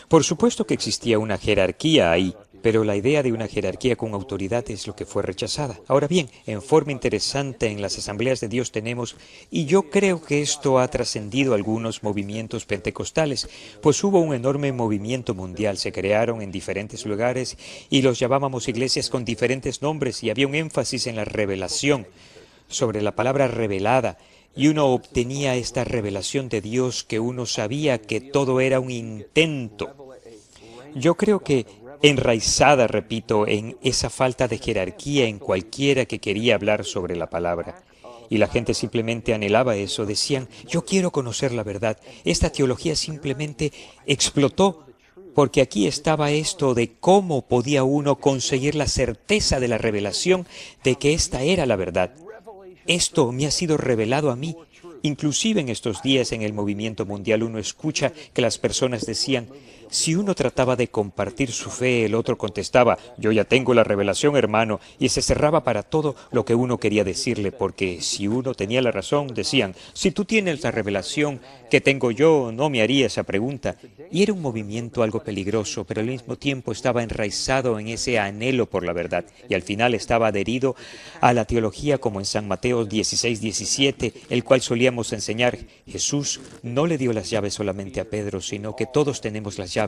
Por supuesto que existía una jerarquía ahí, pero la idea de una jerarquía con autoridad es lo que fue rechazada. Ahora bien, en forma interesante en las asambleas de Dios tenemos, y yo creo que esto ha trascendido algunos movimientos pentecostales, pues hubo un enorme movimiento mundial, se crearon en diferentes lugares y los llamábamos iglesias con diferentes nombres y había un énfasis en la revelación, sobre la palabra revelada, y uno obtenía esta revelación de Dios que uno sabía que todo era un intento. Yo creo que enraizada, repito, en esa falta de jerarquía en cualquiera que quería hablar sobre la palabra. Y la gente simplemente anhelaba eso, decían, yo quiero conocer la verdad. Esta teología simplemente explotó porque aquí estaba esto de cómo podía uno conseguir la certeza de la revelación de que esta era la verdad. Esto me ha sido revelado a mí. Inclusive en estos días en el movimiento mundial uno escucha que las personas decían, si uno trataba de compartir su fe, el otro contestaba, yo ya tengo la revelación, hermano, y se cerraba para todo lo que uno quería decirle, porque si uno tenía la razón, decían, si tú tienes la revelación que tengo yo, no me haría esa pregunta. Y era un movimiento algo peligroso, pero al mismo tiempo estaba enraizado en ese anhelo por la verdad, y al final estaba adherido a la teología como en San Mateo 16, 17, el cual solíamos enseñar, Jesús no le dio las llaves solamente a Pedro, sino que todos tenemos las llaves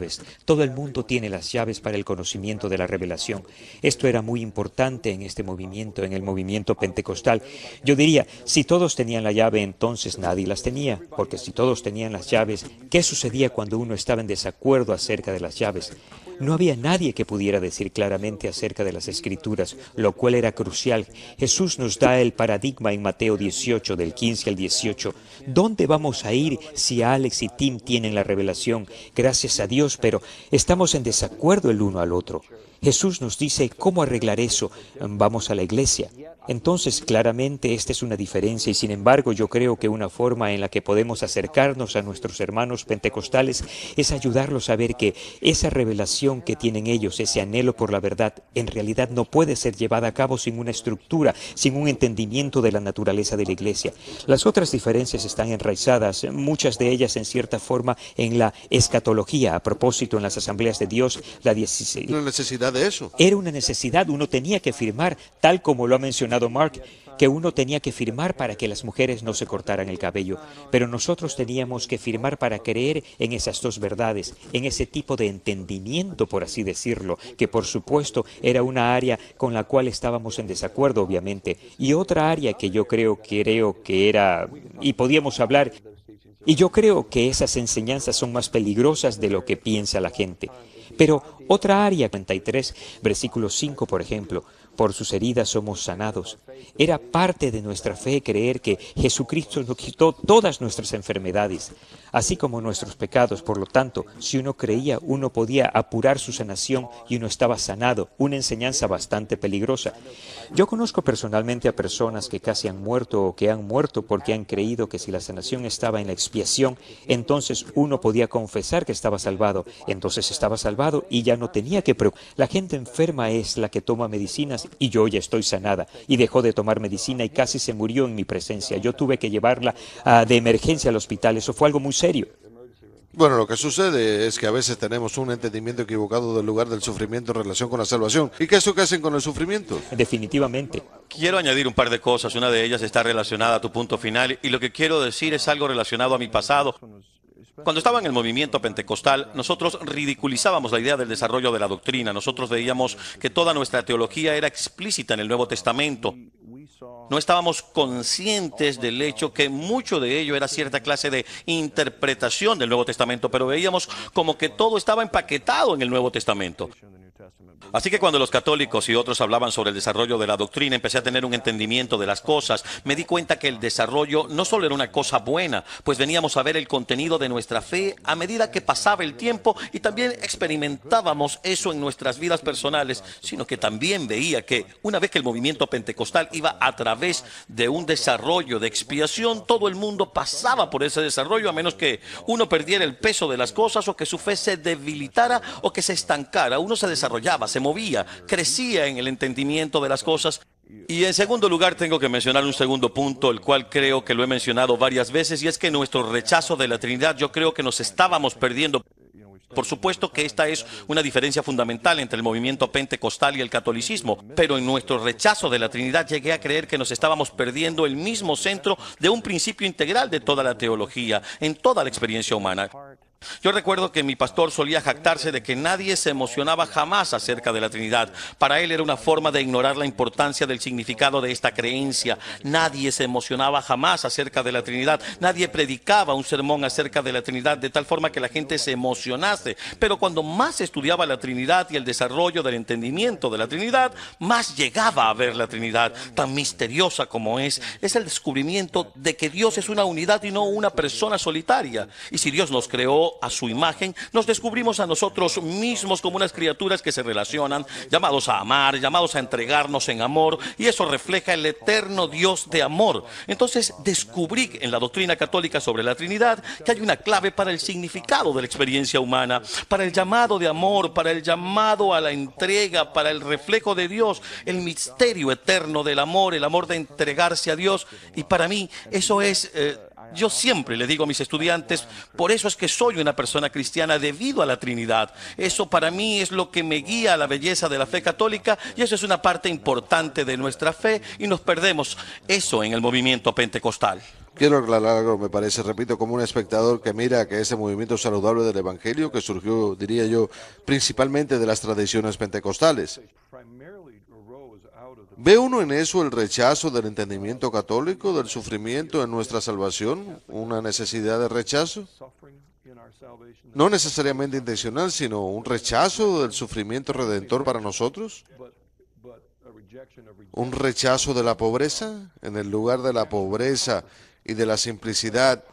todo el mundo tiene las llaves para el conocimiento de la revelación. Esto era muy importante en este movimiento, en el movimiento pentecostal. Yo diría, si todos tenían la llave, entonces nadie las tenía, porque si todos tenían las llaves, ¿qué sucedía cuando uno estaba en desacuerdo acerca de las llaves? No había nadie que pudiera decir claramente acerca de las escrituras, lo cual era crucial. Jesús nos da el paradigma en Mateo 18, del 15 al 18. ¿Dónde vamos a ir si Alex y Tim tienen la revelación? Gracias a Dios, pero estamos en desacuerdo el uno al otro. Jesús nos dice, ¿cómo arreglar eso? Vamos a la iglesia. Entonces, claramente, esta es una diferencia y sin embargo yo creo que una forma en la que podemos acercarnos a nuestros hermanos pentecostales es ayudarlos a ver que esa revelación que tienen ellos, ese anhelo por la verdad, en realidad no puede ser llevada a cabo sin una estructura, sin un entendimiento de la naturaleza de la iglesia. Las otras diferencias están enraizadas, muchas de ellas en cierta forma en la escatología, a propósito en las asambleas de Dios, la 16. necesidad era una necesidad, uno tenía que firmar, tal como lo ha mencionado Mark, que uno tenía que firmar para que las mujeres no se cortaran el cabello, pero nosotros teníamos que firmar para creer en esas dos verdades, en ese tipo de entendimiento, por así decirlo, que por supuesto era una área con la cual estábamos en desacuerdo, obviamente, y otra área que yo creo, creo que era, y podíamos hablar, y yo creo que esas enseñanzas son más peligrosas de lo que piensa la gente. Pero otra área, 43, versículo 5, por ejemplo, por sus heridas somos sanados. Era parte de nuestra fe creer que Jesucristo nos quitó todas nuestras enfermedades, así como nuestros pecados. Por lo tanto, si uno creía, uno podía apurar su sanación y uno estaba sanado, una enseñanza bastante peligrosa. Yo conozco personalmente a personas que casi han muerto o que han muerto porque han creído que si la sanación estaba en la expiación, entonces uno podía confesar que estaba salvado, entonces estaba salvado y ya no tenía que preocuparse. La gente enferma es la que toma medicinas y yo ya estoy sanada. Y dejó de tomar medicina y casi se murió en mi presencia. Yo tuve que llevarla ah, de emergencia al hospital. Eso fue algo muy serio. Bueno, lo que sucede es que a veces tenemos un entendimiento equivocado del lugar del sufrimiento en relación con la salvación. ¿Y qué es lo que hacen con el sufrimiento? Definitivamente. Quiero añadir un par de cosas. Una de ellas está relacionada a tu punto final y lo que quiero decir es algo relacionado a mi pasado. Cuando estaba en el movimiento pentecostal, nosotros ridiculizábamos la idea del desarrollo de la doctrina. Nosotros veíamos que toda nuestra teología era explícita en el Nuevo Testamento. No estábamos conscientes del hecho que mucho de ello era cierta clase de interpretación del Nuevo Testamento, pero veíamos como que todo estaba empaquetado en el Nuevo Testamento. Así que cuando los católicos y otros hablaban sobre el desarrollo de la doctrina, empecé a tener un entendimiento de las cosas. Me di cuenta que el desarrollo no solo era una cosa buena, pues veníamos a ver el contenido de nuestra fe a medida que pasaba el tiempo y también experimentábamos eso en nuestras vidas personales, sino que también veía que una vez que el movimiento pentecostal iba a través de un desarrollo de expiación, todo el mundo pasaba por ese desarrollo a menos que uno perdiera el peso de las cosas o que su fe se debilitara o que se estancara. Uno se se movía, crecía en el entendimiento de las cosas. Y en segundo lugar, tengo que mencionar un segundo punto, el cual creo que lo he mencionado varias veces, y es que nuestro rechazo de la Trinidad, yo creo que nos estábamos perdiendo por supuesto que esta es una diferencia fundamental entre el movimiento pentecostal y el catolicismo, pero en nuestro rechazo de la Trinidad llegué a creer que nos estábamos perdiendo el mismo centro de un principio integral de toda la teología, en toda la experiencia humana. Yo recuerdo que mi pastor solía jactarse de que nadie se emocionaba jamás acerca de la Trinidad. Para él era una forma de ignorar la importancia del significado de esta creencia. Nadie se emocionaba jamás acerca de la Trinidad. Nadie predicaba un sermón acerca de la Trinidad de tal forma que la gente se emocionase. Pero cuando más estudiaba la Trinidad y el desarrollo del entendimiento de la Trinidad, más llegaba a ver la Trinidad, tan misteriosa como es. Es el descubrimiento de que Dios es una unidad y no una persona solitaria. Y si Dios nos creó a su imagen, nos descubrimos a nosotros mismos como unas criaturas que se relacionan, llamados a amar, llamados a entregarnos en amor, y eso refleja el eterno Dios de amor. Entonces descubrí en la doctrina católica sobre la Trinidad que hay una clave para el significado de la experiencia humana, para el llamado de amor, para el llamado a la entrega, para el reflejo de Dios, el misterio eterno del amor, el amor de entregarse a Dios. Y para mí eso es eh, yo siempre le digo a mis estudiantes, por eso es que soy una persona cristiana debido a la Trinidad. Eso para mí es lo que me guía a la belleza de la fe católica y eso es una parte importante de nuestra fe y nos perdemos eso en el movimiento pentecostal. Quiero aclarar algo, me parece, repito, como un espectador que mira que ese movimiento saludable del Evangelio que surgió, diría yo, principalmente de las tradiciones pentecostales. ¿Ve uno en eso el rechazo del entendimiento católico, del sufrimiento en nuestra salvación, una necesidad de rechazo? No necesariamente intencional, sino un rechazo del sufrimiento redentor para nosotros. Un rechazo de la pobreza, en el lugar de la pobreza y de la simplicidad.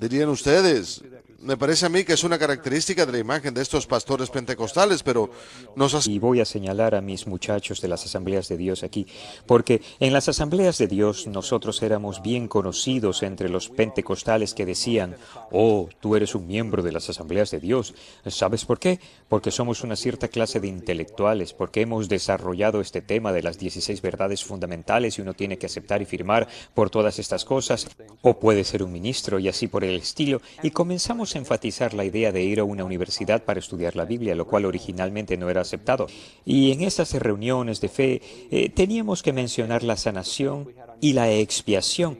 Dirían ustedes, me parece a mí que es una característica de la imagen de estos pastores pentecostales, pero nos Y voy a señalar a mis muchachos de las asambleas de Dios aquí, porque en las asambleas de Dios nosotros éramos bien conocidos entre los pentecostales que decían, oh, tú eres un miembro de las asambleas de Dios. ¿Sabes por qué? porque somos una cierta clase de intelectuales, porque hemos desarrollado este tema de las 16 verdades fundamentales y uno tiene que aceptar y firmar por todas estas cosas, o puede ser un ministro y así por el estilo, y comenzamos a enfatizar la idea de ir a una universidad para estudiar la Biblia, lo cual originalmente no era aceptado. Y en esas reuniones de fe eh, teníamos que mencionar la sanación y la expiación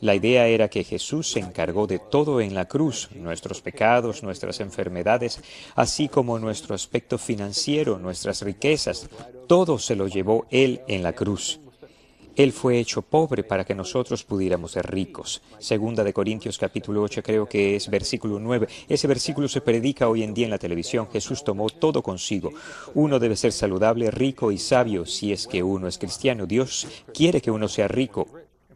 la idea era que Jesús se encargó de todo en la cruz, nuestros pecados, nuestras enfermedades, así como nuestro aspecto financiero, nuestras riquezas, todo se lo llevó Él en la cruz. Él fue hecho pobre para que nosotros pudiéramos ser ricos. Segunda de Corintios capítulo 8 creo que es versículo 9. Ese versículo se predica hoy en día en la televisión. Jesús tomó todo consigo. Uno debe ser saludable, rico y sabio si es que uno es cristiano. Dios quiere que uno sea rico,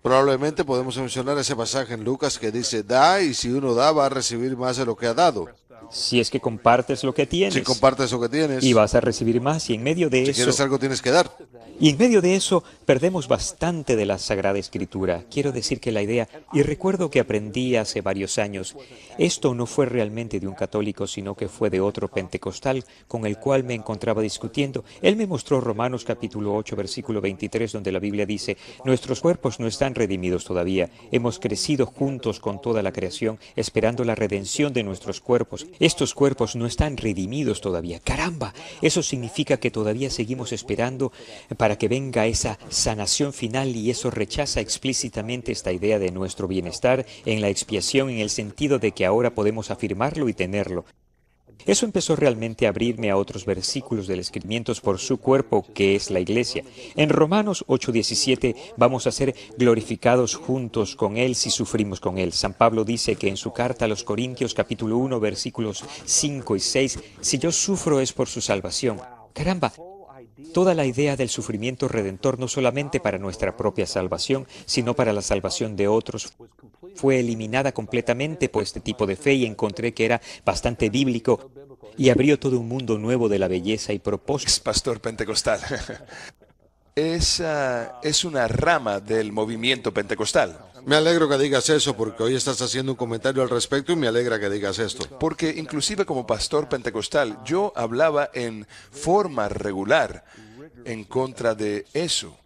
Probablemente podemos mencionar ese pasaje en Lucas que dice, da y si uno da va a recibir más de lo que ha dado si es que compartes lo que tienes. compartes lo que tienes. Y vas a recibir más. Y en medio de eso. algo, tienes que dar. Y en medio de eso, perdemos bastante de la Sagrada Escritura. Quiero decir que la idea, y recuerdo que aprendí hace varios años, esto no fue realmente de un católico, sino que fue de otro pentecostal con el cual me encontraba discutiendo. Él me mostró Romanos capítulo 8, versículo 23, donde la Biblia dice: Nuestros cuerpos no están redimidos todavía. Hemos crecido juntos con toda la creación, esperando la redención de nuestros cuerpos estos cuerpos no están redimidos todavía. Caramba, eso significa que todavía seguimos esperando para que venga esa sanación final y eso rechaza explícitamente esta idea de nuestro bienestar en la expiación en el sentido de que ahora podemos afirmarlo y tenerlo. Eso empezó realmente a abrirme a otros versículos del Escribimiento por su cuerpo, que es la iglesia. En Romanos 8:17 vamos a ser glorificados juntos con Él si sufrimos con Él. San Pablo dice que en su carta a los Corintios capítulo 1 versículos 5 y 6, si yo sufro es por su salvación. Caramba, Toda la idea del sufrimiento redentor no solamente para nuestra propia salvación, sino para la salvación de otros, fue eliminada completamente por este tipo de fe y encontré que era bastante bíblico y abrió todo un mundo nuevo de la belleza y propósito. pastor pentecostal. Es, es una rama del movimiento pentecostal. Me alegro que digas eso porque hoy estás haciendo un comentario al respecto y me alegra que digas esto. Porque inclusive como pastor pentecostal yo hablaba en forma regular en contra de eso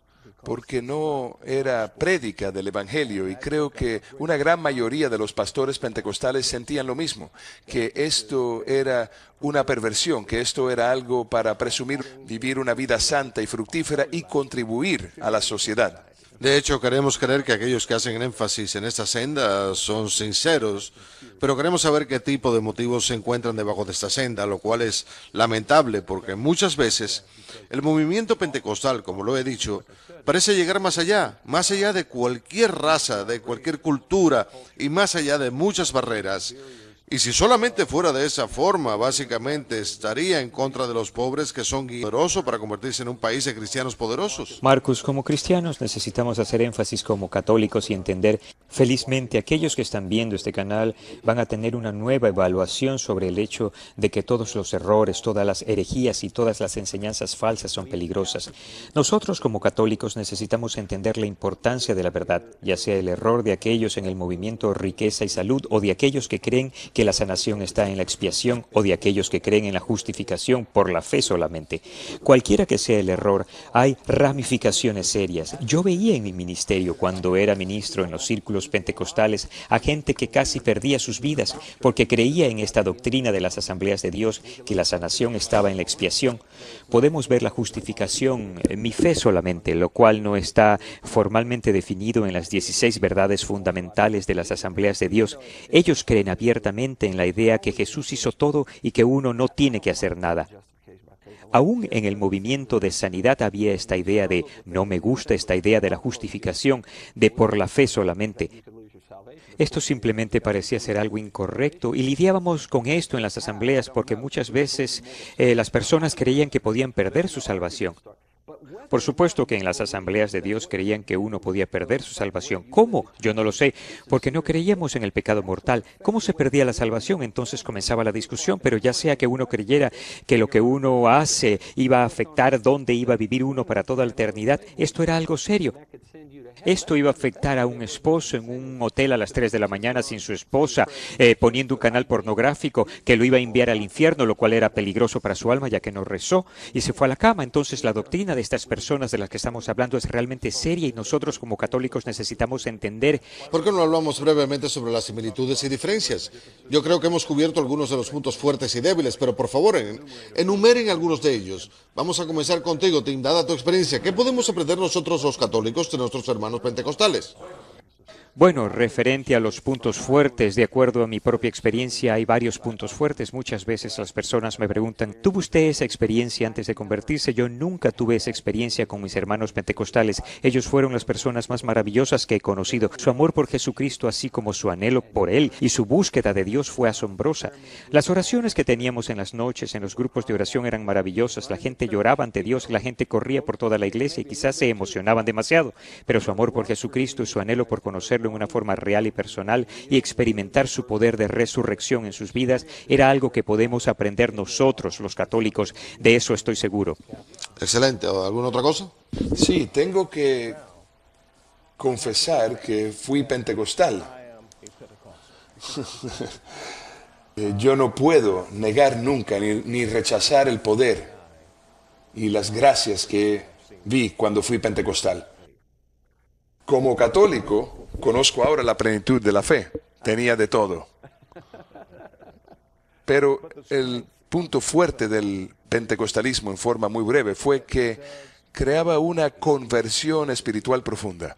porque no era prédica del Evangelio y creo que una gran mayoría de los pastores pentecostales sentían lo mismo, que esto era una perversión, que esto era algo para presumir vivir una vida santa y fructífera y contribuir a la sociedad. De hecho, queremos creer que aquellos que hacen énfasis en esta senda son sinceros, pero queremos saber qué tipo de motivos se encuentran debajo de esta senda, lo cual es lamentable porque muchas veces el movimiento pentecostal, como lo he dicho, parece llegar más allá, más allá de cualquier raza, de cualquier cultura y más allá de muchas barreras y si solamente fuera de esa forma, básicamente estaría en contra de los pobres que son poderosos para convertirse en un país de cristianos poderosos. Marcus, como cristianos necesitamos hacer énfasis como católicos y entender, felizmente aquellos que están viendo este canal van a tener una nueva evaluación sobre el hecho de que todos los errores, todas las herejías y todas las enseñanzas falsas son peligrosas. Nosotros como católicos necesitamos entender la importancia de la verdad, ya sea el error de aquellos en el movimiento riqueza y salud o de aquellos que creen que la sanación está en la expiación o de aquellos que creen en la justificación por la fe solamente. Cualquiera que sea el error, hay ramificaciones serias. Yo veía en mi ministerio, cuando era ministro en los círculos pentecostales, a gente que casi perdía sus vidas porque creía en esta doctrina de las asambleas de Dios, que la sanación estaba en la expiación. Podemos ver la justificación, en mi fe solamente, lo cual no está formalmente definido en las 16 verdades fundamentales de las asambleas de Dios. Ellos creen abiertamente en la idea que Jesús hizo todo y que uno no tiene que hacer nada. Aún en el movimiento de sanidad había esta idea de no me gusta esta idea de la justificación, de por la fe solamente. Esto simplemente parecía ser algo incorrecto y lidiábamos con esto en las asambleas porque muchas veces eh, las personas creían que podían perder su salvación. Por supuesto que en las asambleas de Dios creían que uno podía perder su salvación. ¿Cómo? Yo no lo sé, porque no creíamos en el pecado mortal. ¿Cómo se perdía la salvación? Entonces comenzaba la discusión, pero ya sea que uno creyera que lo que uno hace iba a afectar dónde iba a vivir uno para toda la eternidad, esto era algo serio. Esto iba a afectar a un esposo en un hotel a las 3 de la mañana sin su esposa, eh, poniendo un canal pornográfico que lo iba a enviar al infierno, lo cual era peligroso para su alma ya que no rezó y se fue a la cama. Entonces la doctrina de estas personas de las que estamos hablando es realmente seria y nosotros como católicos necesitamos entender. ¿Por qué no hablamos brevemente sobre las similitudes y diferencias? Yo creo que hemos cubierto algunos de los puntos fuertes y débiles, pero por favor, enumeren algunos de ellos. Vamos a comenzar contigo, Tim, dada tu experiencia. ¿Qué podemos aprender nosotros los católicos de nuestros hermanos pentecostales? Bueno, referente a los puntos fuertes, de acuerdo a mi propia experiencia, hay varios puntos fuertes. Muchas veces las personas me preguntan, ¿tuvo usted esa experiencia antes de convertirse? Yo nunca tuve esa experiencia con mis hermanos pentecostales. Ellos fueron las personas más maravillosas que he conocido. Su amor por Jesucristo, así como su anhelo por Él y su búsqueda de Dios fue asombrosa. Las oraciones que teníamos en las noches en los grupos de oración eran maravillosas. La gente lloraba ante Dios, la gente corría por toda la iglesia y quizás se emocionaban demasiado. Pero su amor por Jesucristo y su anhelo por conocerlo en una forma real y personal y experimentar su poder de resurrección en sus vidas era algo que podemos aprender nosotros los católicos. De eso estoy seguro. Excelente. ¿Alguna otra cosa? Sí, tengo que confesar que fui pentecostal. Eh, yo no puedo negar nunca ni, rechazar el poder y las gracias que vi cuando fui pentecostal. Como católico, Conozco ahora la plenitud de la fe. Tenía de todo. Pero el punto fuerte del pentecostalismo en forma muy breve fue que creaba una conversión espiritual profunda.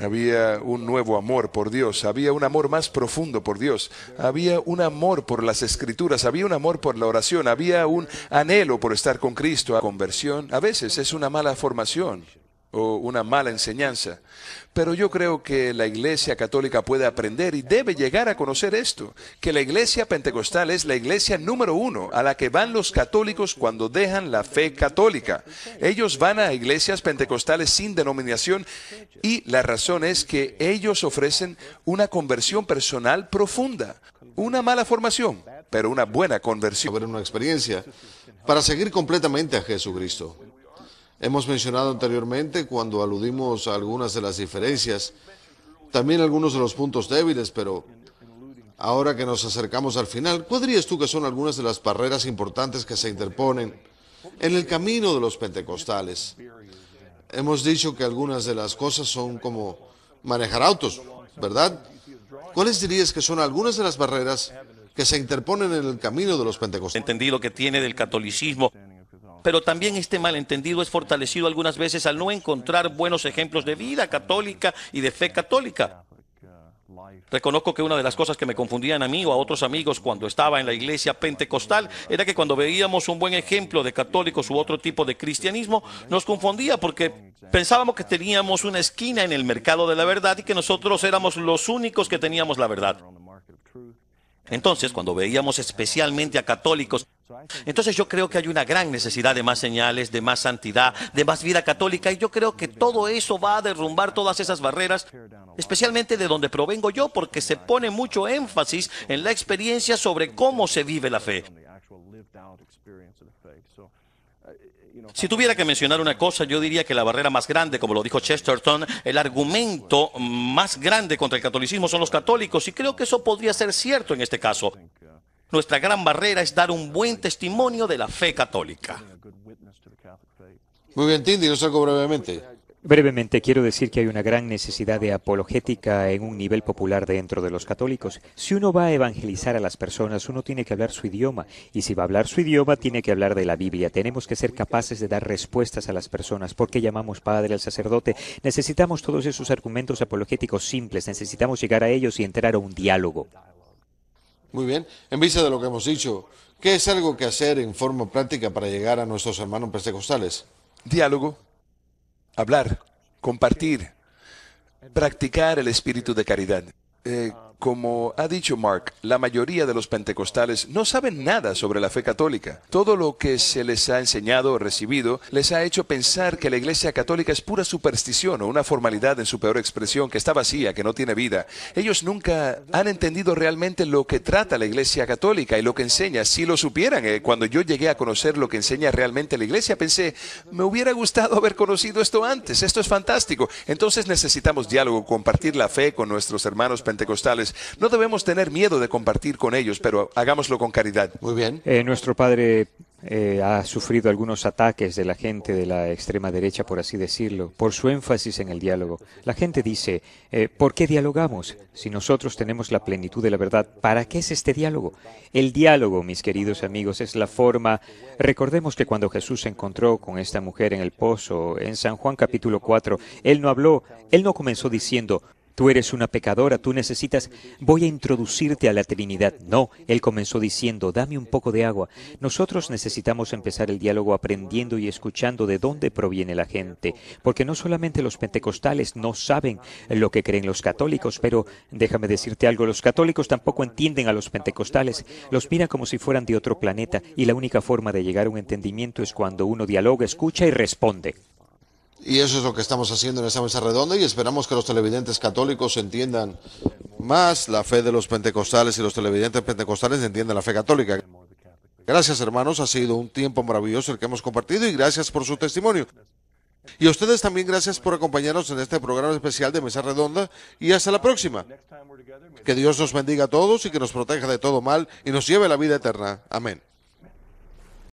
Había un nuevo amor por Dios, había un amor más profundo por Dios, había un amor por las escrituras, había un amor por la oración, había un anhelo por estar con Cristo. A conversión a veces es una mala formación o una mala enseñanza. Pero yo creo que la Iglesia Católica puede aprender y debe llegar a conocer esto, que la Iglesia Pentecostal es la iglesia número uno a la que van los católicos cuando dejan la fe católica. Ellos van a iglesias pentecostales sin denominación y la razón es que ellos ofrecen una conversión personal profunda, una mala formación, pero una buena conversión. una experiencia para seguir completamente a Jesucristo. Hemos mencionado anteriormente cuando aludimos a algunas de las diferencias, también algunos de los puntos débiles, pero ahora que nos acercamos al final, ¿cuál dirías tú que son algunas de las barreras importantes que se interponen en el camino de los pentecostales? Hemos dicho que algunas de las cosas son como manejar autos, ¿verdad? ¿Cuáles dirías que son algunas de las barreras que se interponen en el camino de los pentecostales? Entendí que tiene del catolicismo pero también este malentendido es fortalecido algunas veces al no encontrar buenos ejemplos de vida católica y de fe católica. Reconozco que una de las cosas que me confundían a mí o a otros amigos cuando estaba en la iglesia pentecostal era que cuando veíamos un buen ejemplo de católicos u otro tipo de cristianismo, nos confundía porque pensábamos que teníamos una esquina en el mercado de la verdad y que nosotros éramos los únicos que teníamos la verdad. Entonces, cuando veíamos especialmente a católicos entonces yo creo que hay una gran necesidad de más señales, de más santidad, de más vida católica y yo creo que todo eso va a derrumbar todas esas barreras, especialmente de donde provengo yo, porque se pone mucho énfasis en la experiencia sobre cómo se vive la fe. Si tuviera que mencionar una cosa, yo diría que la barrera más grande, como lo dijo Chesterton, el argumento más grande contra el catolicismo son los católicos y creo que eso podría ser cierto en este caso nuestra gran barrera es dar un buen testimonio de la fe católica. Muy bien, Tindy, lo saco brevemente. Brevemente quiero decir que hay una gran necesidad de apologética en un nivel popular dentro de los católicos. Si uno va a evangelizar a las personas, uno tiene que hablar su idioma. Y si va a hablar su idioma, tiene que hablar de la Biblia. Tenemos que ser capaces de dar respuestas a las personas. ¿Por qué llamamos padre al sacerdote? Necesitamos todos esos argumentos apologéticos simples. Necesitamos llegar a ellos y entrar a un diálogo. Muy bien. En vista de lo que hemos dicho, ¿qué es algo que hacer en forma práctica para llegar a nuestros hermanos pentecostales? Diálogo, hablar, compartir, practicar el espíritu de caridad. Eh, como ha dicho Mark, la mayoría de los pentecostales no saben nada sobre la fe católica. Todo lo que se les ha enseñado o recibido les ha hecho pensar que la Iglesia católica es pura superstición o una formalidad en su peor expresión, que está vacía, que no tiene vida. Ellos nunca han entendido realmente lo que trata la Iglesia católica y lo que enseña. Si lo supieran, eh, cuando yo llegué a conocer lo que enseña realmente la Iglesia, pensé, me hubiera gustado haber conocido esto antes, esto es fantástico. Entonces necesitamos diálogo, compartir la fe con nuestros hermanos pentecostales no debemos tener miedo de compartir con ellos, pero hagámoslo con caridad. Muy bien. Eh, nuestro padre eh, ha sufrido algunos ataques de la gente de la extrema derecha, por así decirlo, por su énfasis en el diálogo. La gente dice, eh, ¿por qué dialogamos? Si nosotros tenemos la plenitud de la verdad, ¿para qué es este diálogo? El diálogo, mis queridos amigos, es la forma... Recordemos que cuando Jesús se encontró con esta mujer en el pozo, en San Juan capítulo 4, Él no habló, Él no comenzó diciendo, Tú eres una pecadora, tú necesitas, voy a introducirte a la Trinidad. No, él comenzó diciendo, dame un poco de agua. Nosotros necesitamos empezar el diálogo aprendiendo y escuchando de dónde proviene la gente, porque no solamente los pentecostales no saben lo que creen los católicos, pero déjame decirte algo, los católicos tampoco entienden a los pentecostales, los miran como si fueran de otro planeta y la única forma de llegar a un entendimiento es cuando uno dialoga, escucha y responde. Y eso es lo que estamos haciendo en esta mesa redonda y esperamos que los televidentes católicos entiendan más la fe de los pentecostales y los televidentes pentecostales entiendan la fe católica. Gracias hermanos, ha sido un tiempo maravilloso el que hemos compartido y gracias por su testimonio. Y a ustedes también gracias por acompañarnos en este programa especial de Mesa Redonda y hasta la próxima. Que Dios nos bendiga a todos y que nos proteja de todo mal y nos lleve a la vida eterna. Amén.